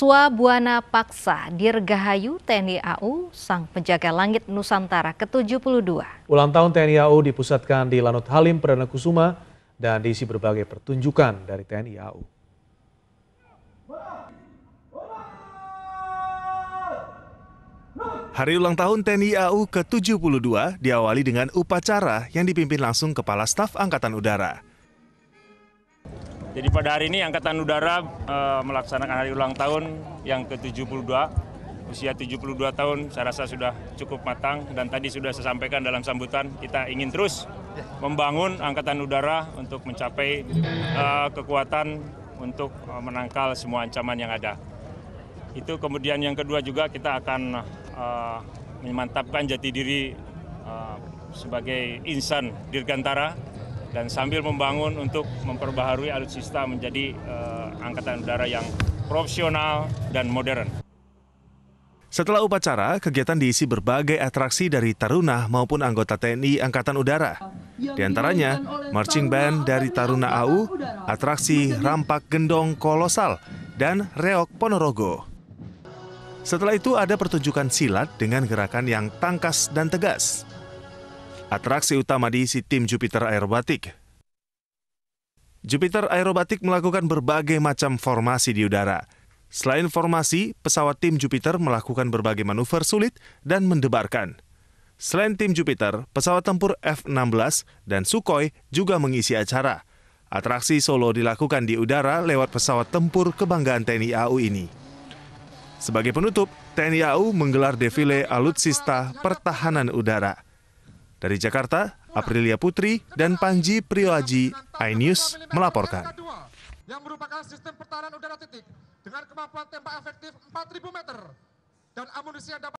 Swabuana Paksa Dirgahayu TNI AU Sang Penjaga Langit Nusantara ke-72. Ulang tahun TNI AU dipusatkan di Lanut Halim Perdana Kusuma dan diisi berbagai pertunjukan dari TNI AU. Hari ulang tahun TNI AU ke-72 diawali dengan upacara yang dipimpin langsung Kepala Staf Angkatan Udara. Jadi pada hari ini Angkatan Udara e, melaksanakan hari ulang tahun yang ke-72, usia 72 tahun saya rasa sudah cukup matang dan tadi sudah saya sampaikan dalam sambutan kita ingin terus membangun Angkatan Udara untuk mencapai e, kekuatan untuk eh, menangkal semua ancaman yang ada. Itu kemudian yang kedua juga kita akan e, memantapkan jati diri e, sebagai insan dirgantara dan sambil membangun untuk memperbaharui alutsista menjadi uh, angkatan udara yang profesional dan modern. Setelah upacara, kegiatan diisi berbagai atraksi dari Taruna maupun anggota TNI Angkatan Udara. Di antaranya, marching band dari Taruna AU, atraksi rampak gendong kolosal, dan reok ponorogo. Setelah itu ada pertunjukan silat dengan gerakan yang tangkas dan tegas. Atraksi utama diisi tim Jupiter Aerobatik. Jupiter Aerobatik melakukan berbagai macam formasi di udara. Selain formasi, pesawat tim Jupiter melakukan berbagai manuver sulit dan mendebarkan. Selain tim Jupiter, pesawat tempur F-16 dan Sukhoi juga mengisi acara. Atraksi solo dilakukan di udara lewat pesawat tempur kebanggaan TNI AU ini. Sebagai penutup, TNI AU menggelar defile alutsista pertahanan udara. Dari Jakarta, Aprilia Putri dan Panji Priyoji, iNews melaporkan. Yang merupakan sistem pertahanan udara titik dengan kemampuan tembak efektif 4.000 meter dan amunisi yang dapat